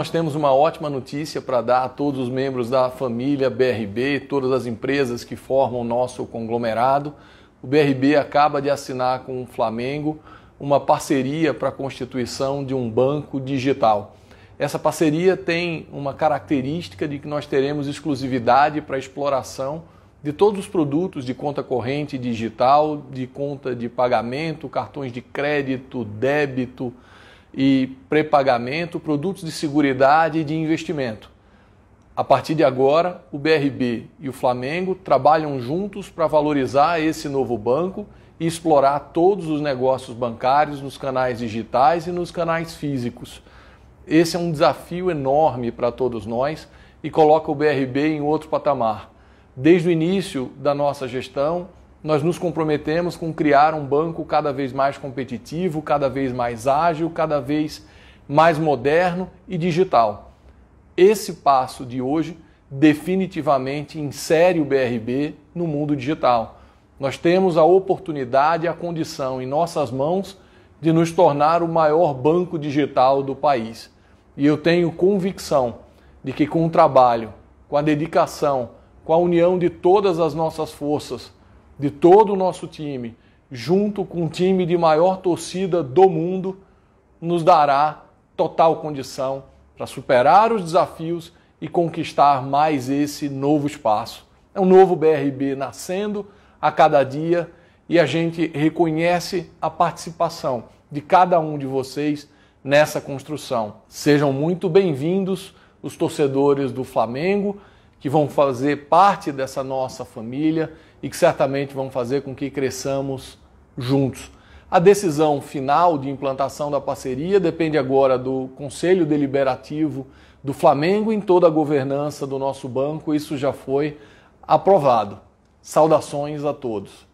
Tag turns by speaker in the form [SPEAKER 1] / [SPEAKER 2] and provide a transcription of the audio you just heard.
[SPEAKER 1] Nós temos uma ótima notícia para dar a todos os membros da família BRB, todas as empresas que formam nosso conglomerado. O BRB acaba de assinar com o Flamengo uma parceria para a constituição de um banco digital. Essa parceria tem uma característica de que nós teremos exclusividade para a exploração de todos os produtos de conta corrente digital, de conta de pagamento, cartões de crédito, débito, e pré-pagamento, produtos de seguridade e de investimento. A partir de agora, o BRB e o Flamengo trabalham juntos para valorizar esse novo banco e explorar todos os negócios bancários nos canais digitais e nos canais físicos. Esse é um desafio enorme para todos nós e coloca o BRB em outro patamar. Desde o início da nossa gestão, nós nos comprometemos com criar um banco cada vez mais competitivo, cada vez mais ágil, cada vez mais moderno e digital. Esse passo de hoje definitivamente insere o BRB no mundo digital. Nós temos a oportunidade, e a condição em nossas mãos de nos tornar o maior banco digital do país. E eu tenho convicção de que com o trabalho, com a dedicação, com a união de todas as nossas forças, de todo o nosso time, junto com o time de maior torcida do mundo, nos dará total condição para superar os desafios e conquistar mais esse novo espaço. É um novo BRB nascendo a cada dia e a gente reconhece a participação de cada um de vocês nessa construção. Sejam muito bem-vindos os torcedores do Flamengo que vão fazer parte dessa nossa família e que certamente vão fazer com que cresçamos juntos. A decisão final de implantação da parceria depende agora do Conselho Deliberativo do Flamengo em toda a governança do nosso banco. Isso já foi aprovado. Saudações a todos.